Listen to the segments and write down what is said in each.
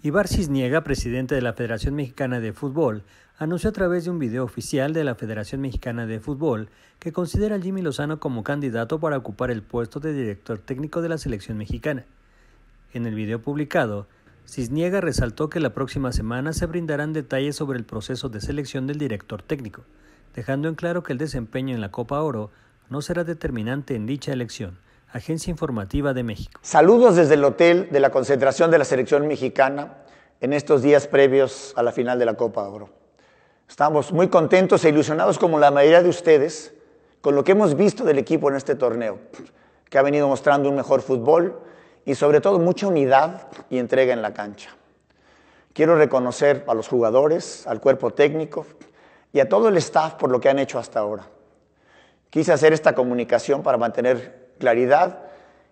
Ibar Cisniega, presidente de la Federación Mexicana de Fútbol, anunció a través de un video oficial de la Federación Mexicana de Fútbol que considera a Jimmy Lozano como candidato para ocupar el puesto de director técnico de la selección mexicana. En el video publicado, Cisniega resaltó que la próxima semana se brindarán detalles sobre el proceso de selección del director técnico, dejando en claro que el desempeño en la Copa Oro no será determinante en dicha elección. Agencia Informativa de México. Saludos desde el hotel de la concentración de la selección mexicana en estos días previos a la final de la Copa Oro. Estamos muy contentos e ilusionados como la mayoría de ustedes con lo que hemos visto del equipo en este torneo, que ha venido mostrando un mejor fútbol y sobre todo mucha unidad y entrega en la cancha. Quiero reconocer a los jugadores, al cuerpo técnico y a todo el staff por lo que han hecho hasta ahora. Quise hacer esta comunicación para mantener claridad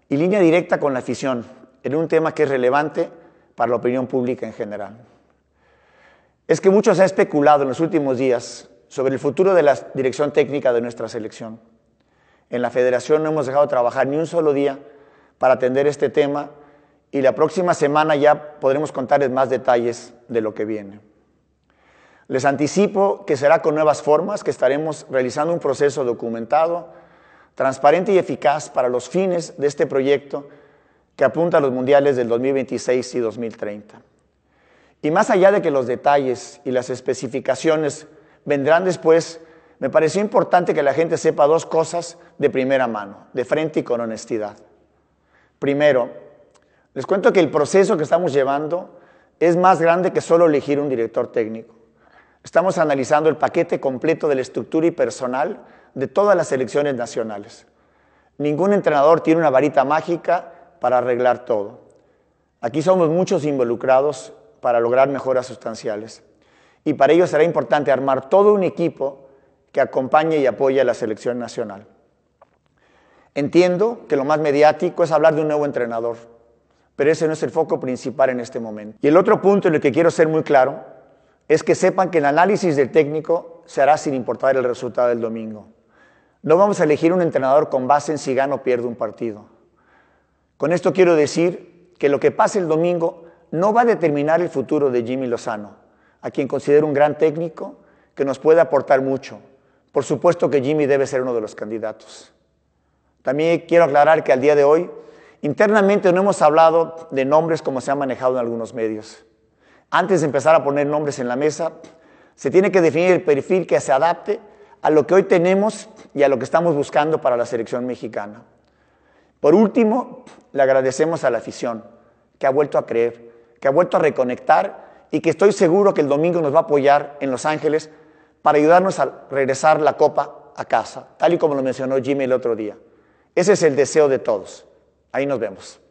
y línea directa con la afición en un tema que es relevante para la opinión pública en general. Es que muchos se ha especulado en los últimos días sobre el futuro de la dirección técnica de nuestra selección. En la federación no hemos dejado de trabajar ni un solo día para atender este tema y la próxima semana ya podremos contarles más detalles de lo que viene. Les anticipo que será con nuevas formas que estaremos realizando un proceso documentado transparente y eficaz para los fines de este proyecto que apunta a los mundiales del 2026 y 2030. Y más allá de que los detalles y las especificaciones vendrán después, me pareció importante que la gente sepa dos cosas de primera mano, de frente y con honestidad. Primero, les cuento que el proceso que estamos llevando es más grande que solo elegir un director técnico. Estamos analizando el paquete completo de la estructura y personal de todas las selecciones nacionales. Ningún entrenador tiene una varita mágica para arreglar todo. Aquí somos muchos involucrados para lograr mejoras sustanciales. Y para ello será importante armar todo un equipo que acompañe y apoye a la selección nacional. Entiendo que lo más mediático es hablar de un nuevo entrenador, pero ese no es el foco principal en este momento. Y el otro punto en el que quiero ser muy claro es que sepan que el análisis del técnico se hará sin importar el resultado del domingo. No vamos a elegir un entrenador con base en si gana o pierde un partido. Con esto quiero decir que lo que pase el domingo no va a determinar el futuro de Jimmy Lozano, a quien considero un gran técnico que nos puede aportar mucho. Por supuesto que Jimmy debe ser uno de los candidatos. También quiero aclarar que al día de hoy, internamente no hemos hablado de nombres como se ha manejado en algunos medios. Antes de empezar a poner nombres en la mesa, se tiene que definir el perfil que se adapte a lo que hoy tenemos y a lo que estamos buscando para la selección mexicana. Por último, le agradecemos a la afición que ha vuelto a creer, que ha vuelto a reconectar y que estoy seguro que el domingo nos va a apoyar en Los Ángeles para ayudarnos a regresar la copa a casa, tal y como lo mencionó Jimmy el otro día. Ese es el deseo de todos. Ahí nos vemos.